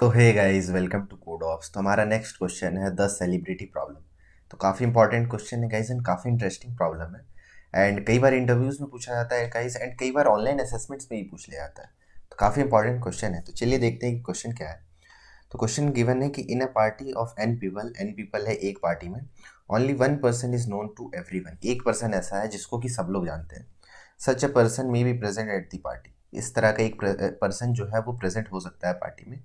तो hey guys welcome to code offs तो हमारा नेक्स्ट क्वेश्चन है द सेलिब्रिटी प्रॉब्लम तो काफ़ी इंपॉर्टेंट क्वेश्चन है गाइस एंड काफ़ी इंटरेस्टिंग प्रॉब्लम है एंड कई बार इंटरव्यूज़ में पूछा जाता है गाइस एंड कई बार ऑनलाइन असेसमेंट्स में ही पूछ लिया जाता है तो काफ़ी इंपॉर्टेंट क्वेश्चन है तो चलिए देखते हैं कि क्वेश्चन क्या है तो क्वेश्चन गिवन है कि in a party of N people N people है एक पार्टी में only one person is known to everyone एक पर्सन ऐसा है जिसको कि सब लोग जानते हैं such a person may be present at the party इस तरह का एक पर्सन जो है वो प्रेजेंट हो सकता है पार्टी में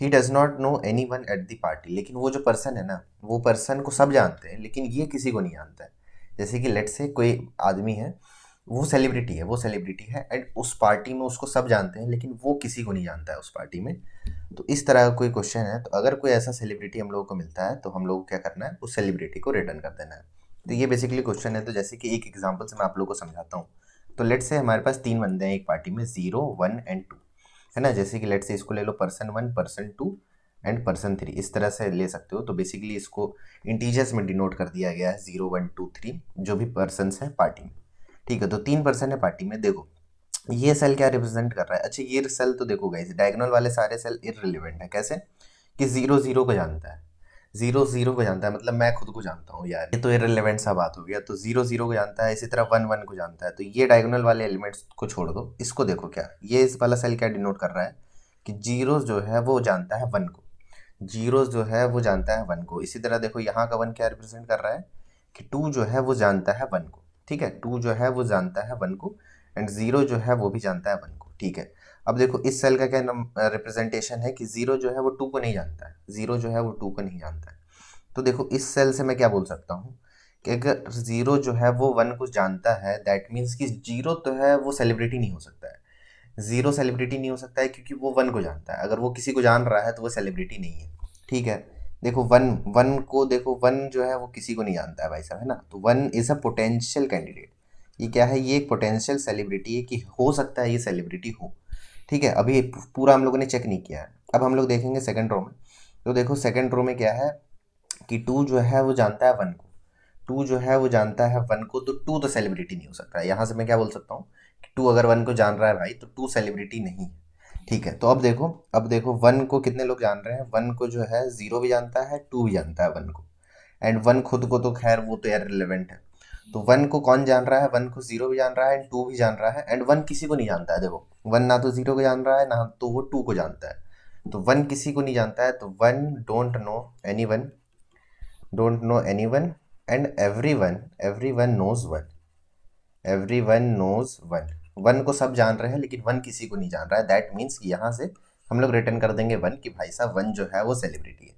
he does not know anyone at the party लेकिन वो जो पर्सन है ना वो पर्सन को सब जानते हैं लेकिन ये किसी को नहीं जानता है जैसे कि लेट से कोई आदमी है वो सेलिब्रिटी है वो सेलिब्रिटी है एंड उस पार्टी में उसको सब जानते हैं लेकिन वो किसी को नहीं जानता है उस पार्टी में तो इस तरह का कोई क्वेश्चन है तो अगर कोई ऐसा सेलिब्रिटी हम लोगों को मिलता है तो हम लोग को क्या करना है उस सेलिब्रिटी को रिटर्न कर देना है तो ये बेसिकली क्वेश्चन है तो जैसे कि एक एग्जाम्पल से मैं आप लोग को समझाता हूँ तो लेट से हमारे पास तीन बंदे हैं एक पार्टी में जीरो वन एंड टू है ना जैसे कि लेट से इसको ले लो person one person two and person three इस तरह से ले सकते हो तो बेसिकली इसको इंटीजर्स में डिनोट कर दिया गया है जीरो वन टू थ्री जो भी पर्सनस हैं पार्टी में ठीक है तो तीन पर्सन है पार्टी में देखो ये सेल क्या रिप्रेजेंट कर रहा है अच्छा ये सेल तो देखो गाइस डायगोनल वाले सारे सेल इरिलेवेंट है कैसे कि जीरो जीरो को जानता है जीरो जीरो को जानता है मतलब मैं खुद को जानता हूँ यार ये तो इरेलीवेंट सा बात हो गया तो जीरो जीरो को जानता है इसी तरह वन वन को जानता है तो ये डायगोनल वाले एलिमेंट्स को छोड़ दो इसको देखो क्या ये इस वाला सेल क्या डिनोट कर रहा है कि जीरो जो है वो जानता है वन को जीरो जो है वो जानता है वन को इसी तरह देखो यहाँ का वन क्या रिप्रेजेंट कर रहा है कि टू जो है वो जानता है वन को ठीक है टू जो है वो जानता है वन को एंड ज़ीरो जो है वो भी जानता है वन को ठीक है अब देखो इस सेल का क्या रिप्रेजेंटेशन है कि ज़ीरो जो है वो टू को नहीं जानता है ज़ीरो जो है वो टू को नहीं जानता है तो देखो इस सेल से मैं क्या बोल सकता हूँ कि अगर ज़ीरो जो है वो वन को जानता है दैट मीन्स कि जीरो तो है वो सेलिब्रिटी नहीं हो सकता है ज़ीरो सेलिब्रिटी नहीं हो सकता है क्योंकि वो वन को जानता है अगर वो किसी को जान रहा है तो वो सेलिब्रिटी नहीं है ठीक है देखो वन वन को देखो वन जो है वो किसी को नहीं जानता है भाई साहब है ना तो one is a potential candidate ये क्या है ये एक पोटेंशियल सेलिब्रिटी है कि हो सकता है ये सेलिब्रिटी हो ठीक है अभी पूरा हम लोगों ने चेक नहीं किया है अब हम लोग देखेंगे सेकेंड रो में तो देखो सेकेंड रो में क्या है कि टू जो है वो जानता है वन को टू जो है वो जानता है वन को तो टू तो सेलिब्रिटी नहीं हो सकता है यहाँ से मैं क्या बोल सकता हूँ कि टू अगर वन को जान रहा है भाई तो टू सेलिब्रिटी नहीं है ठीक है तो अब देखो अब देखो वन को कितने लोग जान रहे हैं वन को जो है जीरो भी जानता है टू भी जानता है वन को एंड वन खुद को तो खैर वो तो यार रिलेवेंट है तो वन को कौन जान रहा है वन को जीरो भी जान रहा है एंड टू भी जान रहा है एंड वन किसी को नहीं जानता है देखो वन ना तो जीरो को जान रहा है ना तो वो टू को जानता है तो वन किसी को नहीं जानता है तो one don't know anyone don't know anyone and everyone everyone knows one everyone knows one one को सब जान रहे हैं लेकिन वन किसी को नहीं जान रहा है दैट मीन्स कि यहाँ से हम लोग रिटर्न कर देंगे वन कि भाई साहब वन जो है वो सेलिब्रिटी है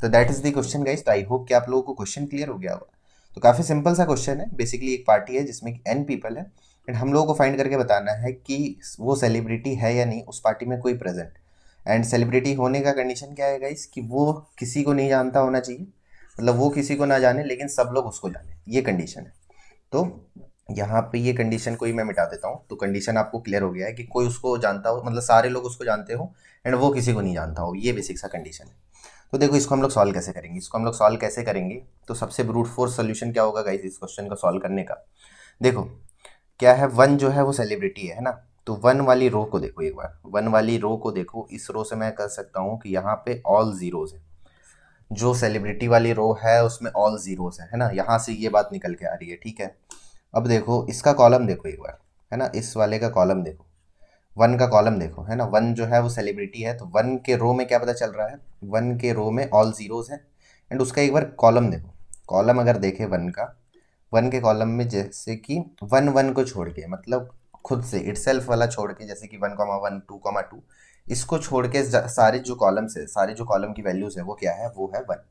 तो that is the question guys तो आई होप कि आप लोगों को क्वेश्चन क्लियर हो गया होगा तो काफ़ी सिंपल सा क्वेश्चन है बेसिकली एक पार्टी है जिसमें एन पीपल है एंड हम लोगों को फाइंड करके बताना है कि वो सेलिब्रिटी है या नहीं उस पार्टी में कोई प्रेजेंट एंड सेलिब्रिटी होने का कंडीशन क्या है गाइस कि वो किसी को नहीं जानता होना चाहिए मतलब वो किसी को ना जाने लेकिन सब लोग उसको जाने ये कंडीशन है तो यहाँ पे ये कंडीशन को ही मैं मिटा देता हूँ तो कंडीशन आपको क्लियर हो गया है कि कोई उसको जानता हो मतलब सारे लोग उसको जानते हो एंड वो किसी को नहीं जानता हो ये बेसिक सा कंडीशन है तो देखो इसको हम लोग सॉल्व कैसे करेंगे इसको हम लोग सॉल्व कैसे करेंगे तो सबसे ब्रूट फोर्स सोल्यूशन क्या होगा गाइज इस क्वेश्चन को सॉल्व करने का देखो क्या है वन जो है वो सेलिब्रिटी है ना तो वन वाली रो को देखो एक बार वन वाली रो को देखो इस रो से मैं कह सकता हूँ कि यहाँ पे ऑल जीरोज है जो सेलिब्रिटी वाली रो है उसमें ऑल जीरोज है है ना यहाँ से ये बात निकल के आ रही है ठीक है अब देखो इसका कॉलम देखो एक बार है ना इस वाले का कॉलम देखो वन का कॉलम देखो है ना वन जो है वो सेलिब्रिटी है तो वन के रो में क्या पता चल रहा है वन के रो में ऑल जीरोज हैं एंड उसका एक बार कॉलम देखो कॉलम अगर देखे वन का वन के कॉलम में जैसे कि वन वन को छोड़ के मतलब खुद से इट वाला छोड़ के जैसे कि one comma one two comma two इसको छोड़ के सारे जो कॉलम्स है सारे जो कॉलम की वैल्यूज़ है वो क्या है वो है वन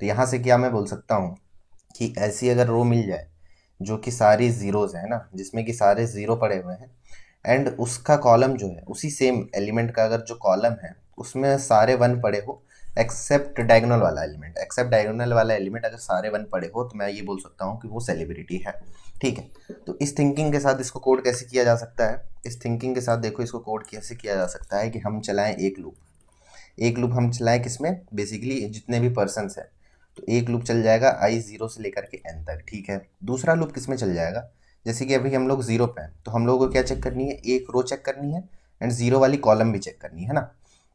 तो यहाँ से क्या मैं बोल सकता हूँ कि ऐसी अगर रो मिल जाए जो कि सारी ज़ीरोज़ हैं ना जिसमें कि सारे ज़ीरो पड़े हुए हैं एंड उसका कॉलम जो है उसी सेम एलिमेंट का अगर जो कॉलम है उसमें सारे वन पड़े हो एक्सेप्ट डायगोनल वाला एलिमेंट एक्सेप्ट डायगोनल वाला एलिमेंट अगर सारे वन पड़े हो तो मैं ये बोल सकता हूँ कि वो सेलिब्रिटी है ठीक है तो इस थिंकिंग के साथ इसको कोड कैसे किया जा सकता है इस थिंकिंग के साथ देखो इसको कोड कैसे किया जा सकता है कि हम चलाएं एक लूप एक लूप हम चलाएं किसमें बेसिकली जितने भी पर्सनस हैं तो एक लूप चल जाएगा आई ज़ीरो से लेकर के एन तक ठीक है दूसरा लूप किस में चल जाएगा जैसे कि अभी हम लोग ज़ीरो पे हैं तो हम लोगों को क्या चेक करनी है एक रो चेक करनी है एंड ज़ीरो वाली कॉलम भी चेक करनी है ना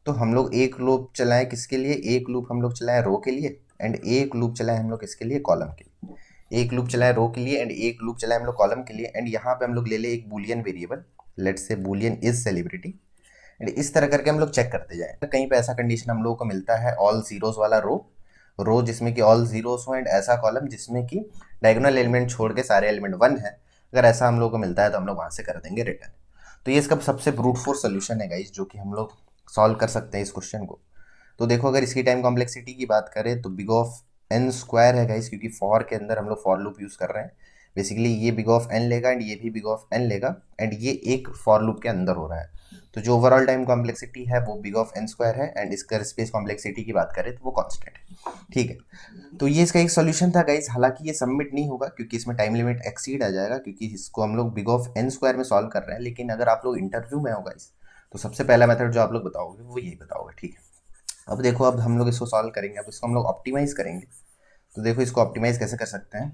तो हम लोग एक लूप चलाएं किसके लिए एक लूप हम लोग चलाएं रो के लिए एंड एक लूप चलाएं हम लोग किसके लिए कॉलम के लिए एक लूप चलाएं रो के लिए एंड एक लूप चलाएं हम लोग कॉलम के लिए एंड यहाँ पे हम लोग ले लें एक boolean variable let say boolean इज सेलिब्रिटी एंड इस तरह करके हम लोग चेक करते जाए कहीं पर ऐसा कंडीशन हम लोगों को मिलता है ऑल जीरोज वाला रो रो जिसमें कि ऑल जीरोस हो एंड ऐसा कॉलम जिसमें कि डायगोनल एलिमेंट छोड़ के सारे एलिमेंट वन है अगर ऐसा हम लोग को मिलता है तो हम लोग वहाँ से कर देंगे रिटर्न तो ये इसका सबसे ब्रूट फोर सोल्यूशन है गाइज जो कि हम लोग सॉल्व कर सकते हैं इस क्वेश्चन को तो देखो अगर इसकी टाइम कॉम्प्लेक्सिटी की बात करें तो बिग ऑफ एन स्क्वायर है गाइज क्योंकि फॉर के अंदर हम लोग फॉर लूप यूज़ कर रहे हैं बेसिकली ये बिग ऑफ एन लेगा एंड ये भी बिग ऑफ एन लेगा एंड ये एक फॉर लूप के अंदर हो रहा है तो जो ओवरऑल टाइम कॉम्प्लेक्सिटी है वो बिग ऑफ एन स्क्वायर है एंड इसका स्पेस कॉम्प्लेक्सिटी की बात करें तो वो कॉन्स्टेंट है ठीक है तो ये इसका एक सोल्यूशन था गाइज हालांकि ये सबमिट नहीं होगा क्योंकि इसमें टाइम लिमिट एक्सीड आ जाएगा क्योंकि इसको हम लोग बिग ऑफ एन स्क्वायर में सॉल्व कर रहे हैं लेकिन अगर आप लोग इंटरव्यू में होगा इस तो सबसे पहला मेथड जो आप लोग बताओगे वो यही बताओगे ठीक है अब देखो अब हम लोग इसको सॉल्व करेंगे अब इसको हम लोग ऑप्टिमाइज़ करेंगे तो देखो इसको ऑप्टिमाइज़ कैसे कर सकते हैं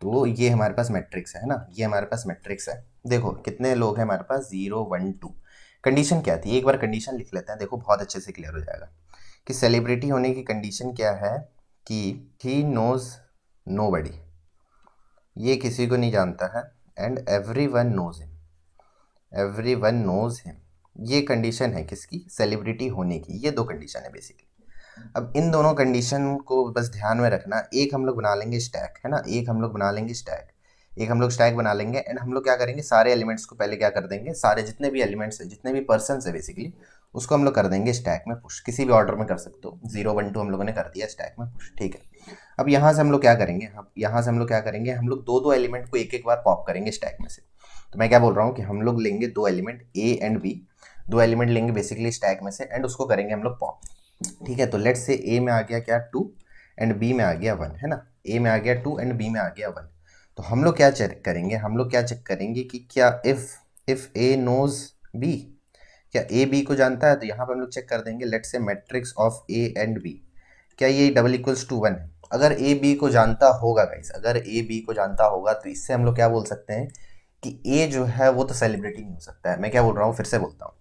तो ये हमारे पास मैट्रिक्स है ना ये हमारे पास मैट्रिक्स है देखो कितने लोग हैं हमारे पास जीरो वन टू कंडीशन क्या थी एक बार कंडीशन लिख लेते हैं देखो बहुत अच्छे से क्लियर हो जाएगा कि सेलिब्रिटी होने की कंडीशन क्या है कि ही नोज़ नो बडी ये किसी को नहीं जानता है and everyone knows him everyone knows him ये कंडीशन है किसकी सेलिब्रिटी होने की ये दो कंडीशन है बेसिकली अब इन दोनों कंडीशन को बस ध्यान में रखना एक हम लोग बना लेंगे स्टैक है ना एक हम लोग बना लेंगे स्टैक एक हम लोग स्टैक बना लेंगे एंड हम लोग क्या करेंगे सारे एलिमेंट्स को पहले क्या कर देंगे सारे जितने भी एलिमेंट्स हैं जितने भी पर्सन है बेसिकली उसको हम लोग कर देंगे स्टैक में पुश किसी भी ऑर्डर में कर सकते हो जीरो वन टू हम लोगों ने कर दिया स्टैक में पुश ठीक है अब यहाँ से हम लोग क्या करेंगे अब यहाँ से हम लोग क्या करेंगे हम लोग दो दो एलिमेंट को एक एक बार पॉप करेंगे स्टैक में से तो मैं क्या बोल रहा हूँ कि हम लोग लेंगे दो एलिमेंट ए एंड बी दो एलिमेंट लेंगे बेसिकली स्टैक में से एंड उसको करेंगे हम लोग पॉप ठीक है तो लेट से ए में आ गया क्या टू एंड बी में आ गया वन है ना ए में आ गया टू एंड बी में आ गया वन तो हम लोग क्या चेक करेंगे हम लोग क्या चेक करेंगे कि क्या if if A knows B क्या ए बी को जानता है तो यहाँ पर हम लोग चेक कर देंगे let say matrix of A and B क्या ये डबल इक्वल्स टू वन है अगर ए बी को जानता होगा गाइस अगर ए बी को जानता होगा तो इससे हम लोग क्या बोल सकते हैं कि ए जो है वो तो सेलिब्रिटी नहीं हो सकता है मैं क्या बोल रहा हूँ फिर से बोलता हूँ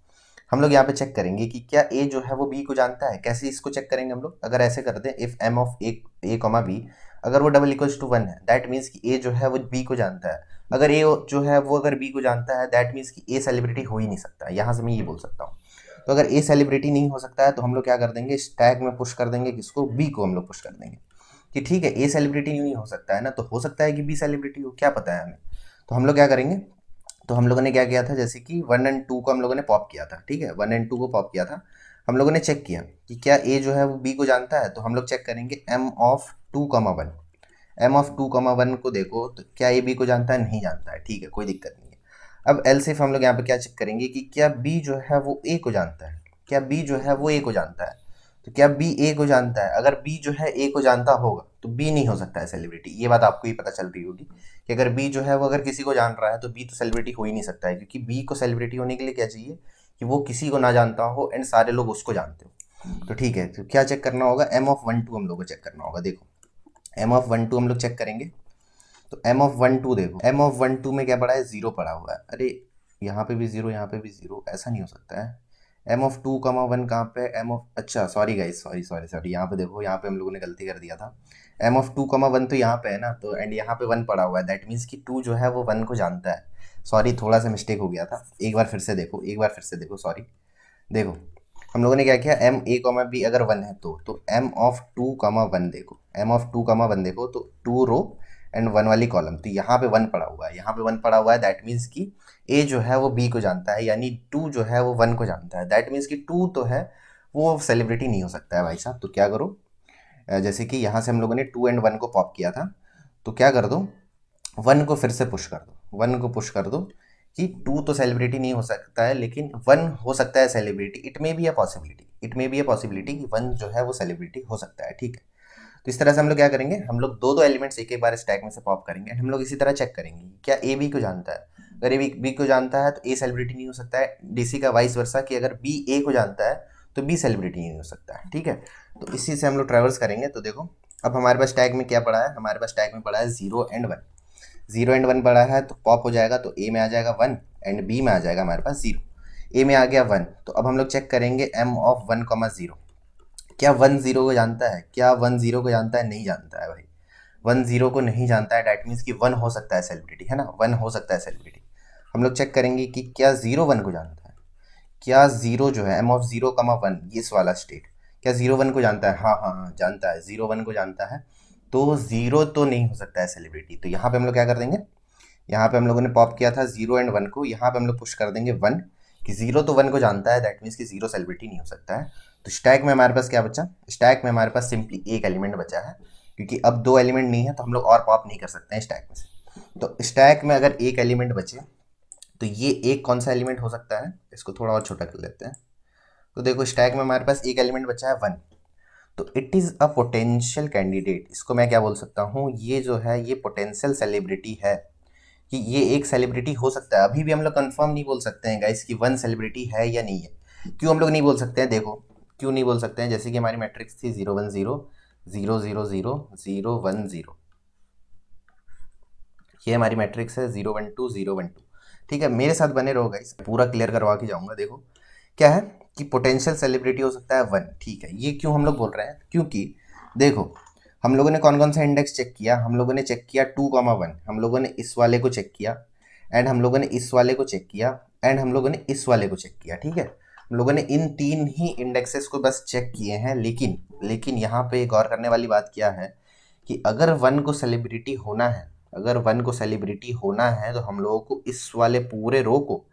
हम लोग यहाँ पे चेक करेंगे कि क्या ए जो है वो बी को जानता है कैसे इसको चेक करेंगे हम लोग अगर ऐसे करते हैं if M of A A comma B अगर वो डबल इक्वल्स टू वन है दैट मीन्स कि ए जो है वो बी को जानता है अगर ए जो है वो अगर बी को जानता है दैट मीन्स कि ए सेलिब्रिटी हो ही नहीं सकता यहाँ से मैं ये बोल सकता हूँ तो अगर ए सेलिब्रिटी नहीं हो सकता है तो हम लोग क्या कर देंगे टैग में पुश कर देंगे किसको बी को हम लोग पुश कर देंगे कि ठीक है ए सेलिब्रिटी नहीं हो सकता है ना तो हो सकता है कि बी सेलिब्रिटी हो क्या पता है हमें तो हम लोग क्या करेंगे तो हम लोगों ने क्या किया था जैसे कि वन एंड टू को हम लोगों ने पॉप किया था ठीक है वन एंड टू को पॉप किया था हम लोगों ने चेक किया कि क्या ए जो है वो बी को जानता है तो हम लोग चेक करेंगे M of two comma one M of two comma one को देखो तो क्या ए बी को जानता है नहीं जानता है ठीक है कोई दिक्कत नहीं है अब एल सिर्फ हम लोग यहाँ पे क्या चेक करेंगे कि क्या बी जो है वो ए को जानता है क्या बी जो है वो ए को जानता है तो क्या बी ए को जानता है अगर बी जो है ए को जानता होगा तो बी नहीं हो सकता है सेलिब्रिटी ये बात आपको ही पता चल रही होगी कि अगर बी जो है वो अगर किसी को जान रहा है तो बी तो सेलिब्रिटी हो ही नहीं सकता है क्योंकि बी को सेलिब्रिटी होने के लिए क्या चाहिए कि वो किसी को ना जानता हो एंड सारे लोग उसको जानते हो तो ठीक है तो क्या चेक करना होगा एम ऑफ वन टू हम लोग को चेक करना होगा देखो एम ऑफ वन टू हम लोग चेक करेंगे तो एम ऑफ वन टू देखो एम ऑफ वन टू में क्या पड़ा है ज़ीरो पड़ा हुआ है अरे यहाँ पे भी ज़ीरो यहाँ पे भी ज़ीरो ऐसा नहीं हो सकता है M of two comma one कहाँ पे एम ऑफ अच्छा sorry guys sorry sorry sorry यहाँ पे देखो यहाँ पे हम लोगों ने गलती कर दिया था M of two comma one तो यहाँ पे है ना तो एंड यहाँ पे वन पड़ा हुआ है दैट मीन्स कि टू जो है वो वन को जानता है सॉरी थोड़ा सा मिस्टेक हो गया था एक बार फिर से देखो एक बार फिर से देखो सॉरी देखो हम लोगों ने क्या किया एम ए कॉमा बी अगर वन है तो तो M of two comma one देखो M of two comma one देखो तो टू रो एंड वन वाली कॉलम तो यहाँ पे वन पड़ा हुआ है यहाँ पे वन पड़ा हुआ है दैट मीन्स कि ए जो है वो बी को जानता है यानी टू जो है वो वन को जानता है दैट मीन्स कि टू तो है वो सेलिब्रिटी नहीं हो सकता है भाई साहब तो क्या करो जैसे कि यहाँ से हम लोगों ने टू एंड वन को पॉप किया था तो क्या कर दो वन को फिर से पुश कर दो वन को पुश कर दो कि टू तो सेलिब्रिटी नहीं हो सकता है लेकिन वन हो सकता है celebrity it may be a possibility it may be a possibility कि वन जो है वो सेलिब्रिटी हो सकता है ठीक है तो इस तरह से हम लोग क्या करेंगे हम लोग दो दो एलिमेंट्स एक एक बार स्टैक में से पॉप करेंगे हम लोग इसी तरह चेक करेंगे क्या ए बी को जानता है अगर ए बी बी को जानता है तो ए सेलिब्रिटी नहीं हो सकता है डीसी का वाइस वर्षा कि अगर बी ए को जानता है तो बी सेलिब्रिटी नहीं हो सकता है ठीक है तो इसी से हम लोग ट्रेवल्स करेंगे तो देखो अब हमारे पास टैग में क्या पड़ा है हमारे पास टैग में पड़ा है zero and one zero and one बड़ा है तो पॉप हो जाएगा तो ए में आ जाएगा वन एंड बी में आ जाएगा हमारे पास जीरो ए में आ गया वन तो अब हम लोग चेक करेंगे M of one comma zero क्या वन ज़ीरो को जानता है क्या वन ज़ीरो को जानता है नहीं जानता है भाई वन ज़ीरो को नहीं जानता है डैट मीन्स कि वन हो सकता है सेलिब्रिटी है ना वन हो सकता है सेलिब्रिटी हम लोग चेक करेंगे कि क्या ज़ीरो वन को जानता है क्या ज़ीरो जो है M of zero comma one इस वाला स्टेट क्या ज़ीरो वन को जानता है हाँ हाँ हाँ जानता है ज़ीरो वन को जानता है तो ज़ीरो तो नहीं हो सकता है सेलिब्रिटी तो यहाँ पे हम लोग क्या कर देंगे यहाँ पे हम लोगों ने पॉप किया था ज़ीरो एंड वन को यहाँ पे हम लोग पुश कर देंगे वन कि ज़ीरो तो वन को जानता है दैट मीन्स कि ज़ीरो सेलिब्रिटी नहीं हो सकता है तो स्टैक में हमारे पास क्या बचा स्टैक में हमारे पास सिंपली एक एलिमेंट बचा है क्योंकि अब दो एलिमेंट नहीं है तो हम लोग और पॉप नहीं कर सकते हैं स्टैक में से तो स्टैक में अगर एक एलिमेंट बचे तो ये एक कौन सा एलिमेंट हो सकता है इसको थोड़ा और छोटा कर लेते हैं तो देखो स्टैक में हमारे पास एक एलिमेंट बचा है वन तो it is a potential candidate इसको मैं क्या बोल सकता हूँ ये जो है ये पोटेंशियल सेलिब्रिटी है कि ये एक सेलिब्रिटी हो सकता है अभी भी हम लोग कन्फर्म नहीं बोल सकते हैं गाइस कि वन सेलिब्रिटी है या नहीं है क्यों हम लोग नहीं बोल सकते हैं देखो क्यों नहीं बोल सकते हैं जैसे कि हमारी मैट्रिक्स थी zero one zero zero zero zero zero one zero ये हमारी मैट्रिक्स है zero one two zero one two ठीक है मेरे साथ बने रहो गाइस पूरा क्लियर करवा के जाऊंगा देखो क्या है कि पोटेंशियल सेलिब्रिटी हो सकता है वन ठीक है ये क्यों हम लोग बोल रहे हैं क्योंकि देखो हम लोगों ने कौन कौन सा इंडेक्स चेक किया हम लोगों ने चेक किया टू कॉमा वन हम लोगों ने इस वाले को चेक किया एंड हम लोगों ने इस वाले को चेक किया एंड हम लोगों ने इस वाले को चेक किया ठीक है हम लोगों ने इन तीन ही इंडेक्सेस को बस चेक किए हैं लेकिन लेकिन यहाँ पे गौर करने वाली बात क्या है कि अगर वन को सेलिब्रिटी होना है अगर वन को सेलिब्रिटी होना है तो हम लोगों को इस वाले पूरे रो को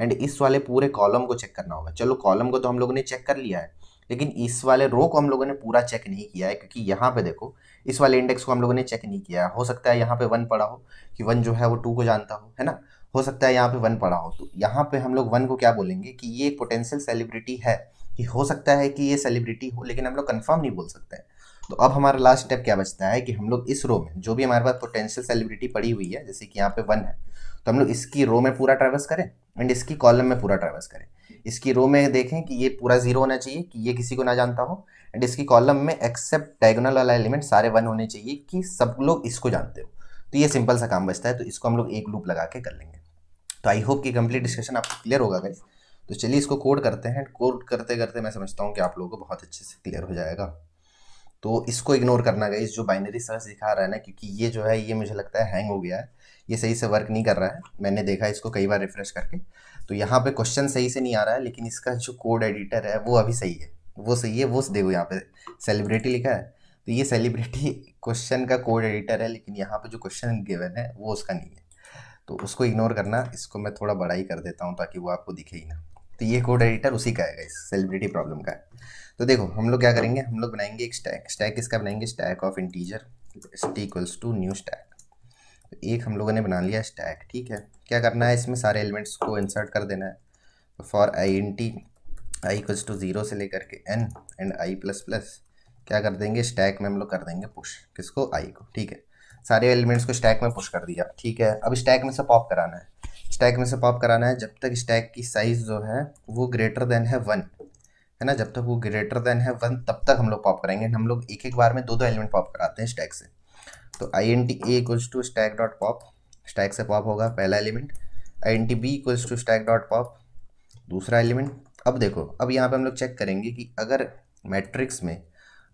एंड इस वाले पूरे कॉलम को चेक करना होगा चलो कॉलम को तो हम लोगों ने चेक कर लिया है लेकिन इस वाले रो को हम लोगों ने पूरा चेक नहीं किया है क्योंकि यहाँ पे देखो इस वाले इंडेक्स को हम लोगों ने चेक नहीं किया है हो सकता है यहाँ पे वन पड़ा हो कि वन जो है वो टू को जानता हो है ना हो सकता है यहाँ पे वन पड़ा हो तो यहाँ पे हम लोग वन को क्या बोलेंगे कि ये एक पोटेंशियल सेलिब्रिटी है कि हो सकता है कि ये सेलिब्रिटी हो लेकिन हम लोग कन्फर्म नहीं बोल सकते हैं तो अब हमारा लास्ट स्टेप क्या बचता है कि हम लोग इस रो में जो भी हमारे पास पोटेंशियल सेलिब्रिटी पड़ी हुई है जैसे कि यहाँ पे वन है तो हम लोग इसकी रो में पूरा ट्रेवल्स करें एंड इसकी कॉलम में पूरा ट्रेवल्स करें इसकी रो में देखें कि ये पूरा जीरो होना चाहिए कि ये किसी को ना जानता हो एंड इसकी कॉलम में एक्सेप्ट डायगोनल वाला एलिमेंट सारे वन होने चाहिए कि सब लोग इसको जानते हो तो ये सिंपल सा काम बचता है तो इसको हम लोग एक लूप लगा के कर लेंगे तो आई होप कि कंप्लीट डिस्कशन आपको क्लियर होगा गाइस तो चलिए इसको कोड करते हैं कोड करते करते मैं समझता हूँ कि आप लोगों को बहुत अच्छे से क्लियर हो जाएगा तो इसको इग्नोर करना गई जो बाइनरी सर्च दिखा रहा है ना क्योंकि ये जो है ये मुझे लगता है हैंग हो गया है ये सही से वर्क नहीं कर रहा है मैंने देखा इसको कई बार रिफ्रेश करके तो यहाँ पे क्वेश्चन सही से नहीं आ रहा है लेकिन इसका जो कोड एडिटर है वो अभी सही है वो सही है वो देखो यहाँ पे सेलिब्रिटी लिखा है तो ये सेलिब्रिटी क्वेश्चन का कोड एडिटर है लेकिन यहाँ पे जो क्वेश्चन गिवन है वो उसका नहीं है तो उसको इग्नोर करना इसको मैं थोड़ा बड़ा ही कर देता हूँ ताकि वो आपको दिखे ही ना तो ये कोड एडिटर उसी का है इस सेलिब्रिटी प्रॉब्लम का तो देखो हम लोग क्या करेंगे हम लोग बनाएंगे एक स्टैक स्टैक किसका बनाएंगे stack of integer T equals to new stack तो एक हम लोगों ने बना लिया स्टैक ठीक है क्या करना है इसमें सारे एलिमेंट्स को इंसर्ट कर देना है तो for I N T I equals to zero से लेकर के N and I plus plus क्या कर देंगे स्टैक में हम लोग कर देंगे पुश किसको आई को ठीक है सारे एलिमेंट्स को स्टैक में पुश कर दिया ठीक है अब स्टैक में से पॉप कराना है स्टैक में से पॉप कराना है जब तक स्टैक की साइज़ जो है वो ग्रेटर देन है वन है ना जब तक वो ग्रेटर देन है वन तब तक हम लोग पॉप कराएंगे हम लोग एक एक बार में दो दो एलिमेंट पॉप कराते हैं स्टैक से तो I N T equals to stack dot pop stack से पॉप होगा पहला element I N T B equals to stack dot pop दूसरा एलिमेंट अब देखो अब यहाँ पे हम लोग चेक करेंगे कि अगर मैट्रिक्स में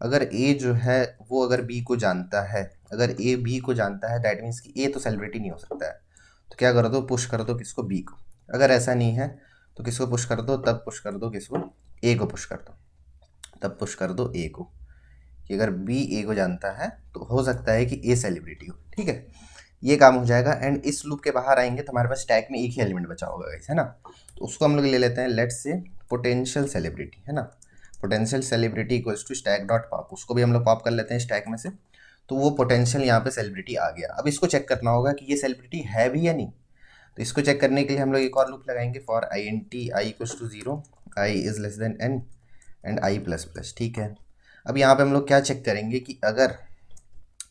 अगर ए जो है वो अगर बी को जानता है अगर ए बी को जानता है दैट मीन्स कि ए तो सेलिब्रिटी नहीं हो सकता है तो क्या कर दो पुश कर दो किसको बी को अगर ऐसा नहीं है तो किसको पुश कर दो तब पुश कर दो किसको ए को पुश कर दो तब पुश कर दो ए को कि अगर बी ए को जानता है तो हो सकता है कि ए सेलिब्रिटी हो ठीक है ये काम हो जाएगा एंड इस लूप के बाहर आएंगे तो हमारे पास टैग में एक ही एलिमेंट बचा होगा गाइस है ना तो उसको हम लोग ले लेते हैं लेट से पोटेंशियल सेलिब्रिटी है ना potential celebrity equals to stack dot pop उसको भी हम लोग पॉप कर लेते हैं स्टैक में से तो वो पोटेंशियल यहाँ पे सेलिब्रिटी आ गया अब इसको चेक करना होगा कि ये सेलिब्रिटी है भी या नहीं तो इसको चेक करने के लिए हम लोग एक और लूप लगाएंगे for I N T I कुछ to zero I is less than N and I plus plus ठीक है अब यहाँ पे हम लोग क्या चेक करेंगे कि अगर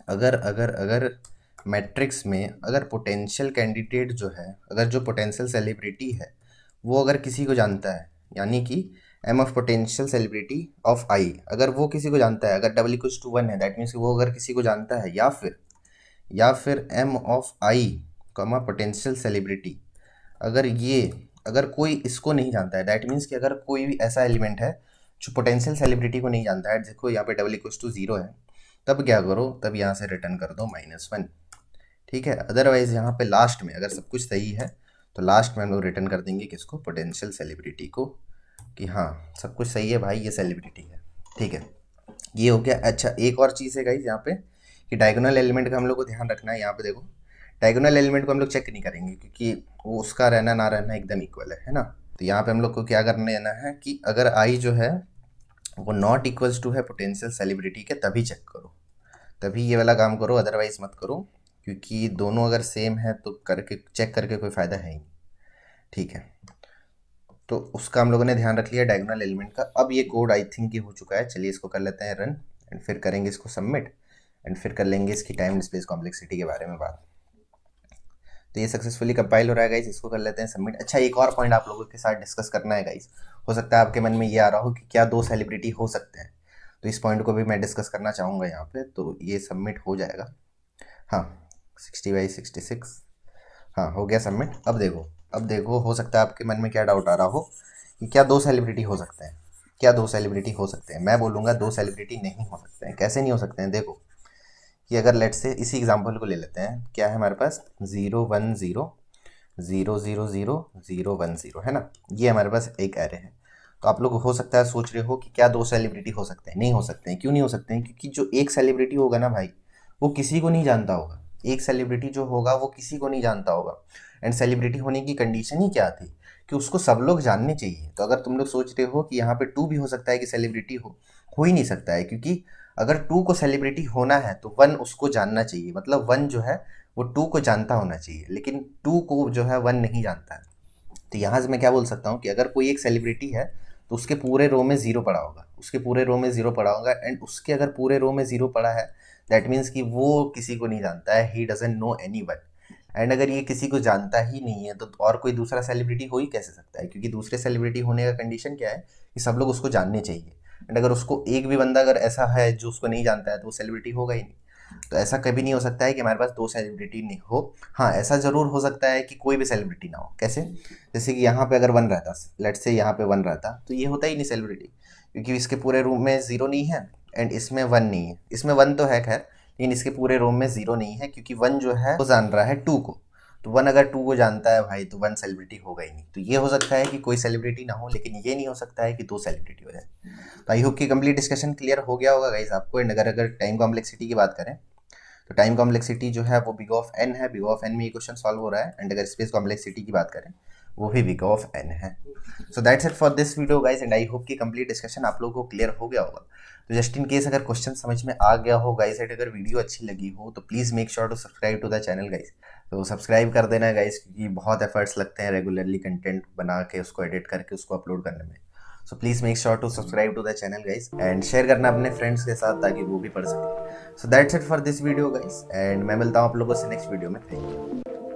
अगर अगर अगर मैट्रिक्स में अगर पोटेंशियल कैंडिडेट जो है अगर जो पोटेंशियल सेलिब्रिटी है वो अगर किसी को जानता है यानी कि M of potential celebrity of I अगर वो किसी को जानता है अगर डबल इक्वल्स टू वन है दैट मीन्स वो अगर किसी को जानता है या फिर या फिर एम ऑफ आई कमा पोटेंशियल सेलिब्रिटी अगर ये अगर कोई इसको नहीं जानता है दैट मीन्स कि अगर कोई भी ऐसा एलिमेंट है जो पोटेंशियल सेलिब्रिटी को नहीं जानता है देखो यहाँ पे डबल इक्वल्स टू ज़ीरो है तब क्या करो तब यहाँ से रिटर्न कर दो माइनस वन ठीक है अदरवाइज़ यहाँ पे लास्ट में अगर सब कुछ सही है तो लास्ट में हम लोग रिटर्न कर देंगे किसको पोटेंशियल सेलिब्रिटी को कि हाँ सब कुछ सही है भाई ये सेलिब्रिटी है ठीक है ये हो गया अच्छा एक और चीज़ है गाई यहाँ पे कि डायगोनल एलिमेंट का हम लोग को ध्यान रखना है यहाँ पे देखो डायगोनल एलिमेंट को हम लोग चेक नहीं करेंगे क्योंकि वो उसका रहना ना रहना एकदम इक्वल है है ना तो यहाँ पे हम लोग को क्या करने देना है कि अगर आई जो है वो नॉट इक्वल्स टू है पोटेंशियल सेलिब्रिटी के तभी चेक करो तभी ये वाला काम करो अदरवाइज मत करो क्योंकि दोनों अगर सेम है तो करके चेक करके कोई फ़ायदा है ही नहीं ठीक है तो उसका हम लोगों ने ध्यान रख लिया डायगोनल एलिमेंट का अब ये कोड आई थिंक ये हो चुका है चलिए इसको कर लेते हैं रन एंड फिर करेंगे इसको सबमिट एंड फिर कर लेंगे इसकी टाइम डिस्प्लेस कॉम्प्लेक्सिटी के बारे में बात तो ये सक्सेसफुली कंपाइल हो रहा है गाइज इसको कर लेते हैं सबमिट अच्छा एक और पॉइंट आप लोगों के साथ डिस्कस करना है गाइज हो सकता है आपके मन में ये आ रहा हो कि क्या दो सेलिब्रिटी हो सकते हैं तो इस पॉइंट को भी मैं डिस्कस करना चाहूँगा यहाँ पे तो ये सबमिट हो जाएगा हाँ सिक्सटी बाई सिक्सटी सिक्स हाँ हो गया सबमिट अब देखो अब देखो हो सकता है आपके मन में क्या डाउट आ रहा हो कि क्या दो सेलिब्रिटी हो सकते हैं क्या दो सेलिब्रिटी हो सकते हैं मैं बोलूँगा दो सेलिब्रिटी नहीं हो सकते हैं कैसे नहीं हो सकते हैं देखो कि अगर लेट से इसी एग्जाम्पल को ले लेते हैं क्या है हमारे पास zero one zero zero zero zero zero one zero है ना ये हमारे पास एक एरे है तो आप लोग हो सकता है सोच रहे हो कि क्या दो सेलिब्रिटी हो सकते हैं नहीं हो सकते हैं क्यों नहीं हो सकते हैं क्योंकि जो एक सेलिब्रिटी होगा ना भाई वो किसी को नहीं जानता होगा एक सेलिब्रिटी जो होगा वो किसी को नहीं जानता होगा एंड सेलिब्रिटी होने की कंडीशन ही क्या थी कि उसको सब लोग जानने चाहिए तो अगर तुम लोग सोच रहे हो कि यहाँ पे टू भी हो सकता है कि सेलिब्रिटी हो हो ही नहीं सकता है क्योंकि अगर टू को सेलिब्रिटी होना है तो वन उसको जानना चाहिए मतलब वन जो है वो टू को जानता होना चाहिए लेकिन टू को जो है वन नहीं जानता है तो यहाँ से मैं क्या बोल सकता हूँ कि अगर कोई एक सेलिब्रिटी है तो उसके पूरे रो में ज़ीरो पड़ा होगा उसके पूरे रो में ज़ीरो पड़ा होगा एंड उसके अगर पूरे रो में ज़ीरो पड़ा है दैट मीन्स कि वो किसी को नहीं जानता है he doesn't know anyone and अगर ये किसी को जानता ही नहीं है तो और कोई दूसरा सेलिब्रिटी हो ही कैसे सकता है क्योंकि दूसरे सेलिब्रिटी होने का कंडीशन क्या है कि सब लोग उसको जानने चाहिए एंड अगर उसको एक भी बंदा अगर ऐसा है जो उसको नहीं जानता है तो वो सेलिब्रिटी होगा ही नहीं तो ऐसा कभी नहीं हो सकता है कि हमारे पास दो सेलिब्रिटी नहीं हो हाँ ऐसा ज़रूर हो सकता है कि कोई भी सेलिब्रिटी ना हो कैसे जैसे कि यहाँ पे अगर वन रहता लेट से यहाँ पे वन रहता तो ये होता ही नहीं सेलिब्रिटी क्योंकि इसके पूरे रूम में ज़ीरो नहीं है एंड इसमें वन नहीं है इसमें वन तो है खैर लेकिन इसके पूरे रोम में ज़ीरो नहीं है क्योंकि वन जो है वो जान रहा है टू को तो वन अगर टू को जानता है भाई तो वन सेलिब्रिटी होगा ही नहीं तो ये हो सकता है कि कोई सेलिब्रिटी ना हो लेकिन ये नहीं हो सकता है कि दो सेलिब्रिटी हो जाए तो आई होप कि कंप्लीट डिस्कशन क्लियर हो गया होगा गाइज आपको एंड अगर अगर टाइम कॉम्प्लेक्सिटी की बात करें तो टाइम कॉम्प्लेक्सिटी जो है वो बिग ऑफ एन है बिग ऑफ एन में ये क्वेश्चन सॉल्व हो रहा है एंड अगर स्पेस कॉम्प्लेक्सिटी की बात करें वो भी वीक ऑफ एन है so that's it for this video guys and I hope कि कंप्लीट डिस्कशन आप लोगों को क्लियर हो गया होगा तो जस्ट इन केस अगर क्वेश्चन समझ में आ गया हो गाइज एंड अगर वीडियो अच्छी लगी हो तो please make sure to subscribe to the channel guys तो सब्सक्राइब कर देना गाइज क्योंकि बहुत एफर्ट्स लगते हैं रेगुलरली कंटेंट बना के उसको एडिट करके उसको अपलोड करने में so please make sure to subscribe to the channel guys and share करना अपने फ्रेंड्स के साथ ताकि वो भी पढ़ सके so that's it for this video guys and मैं मिलता हूँ आप लोगों से नेक्स्ट वीडियो में थैंक यू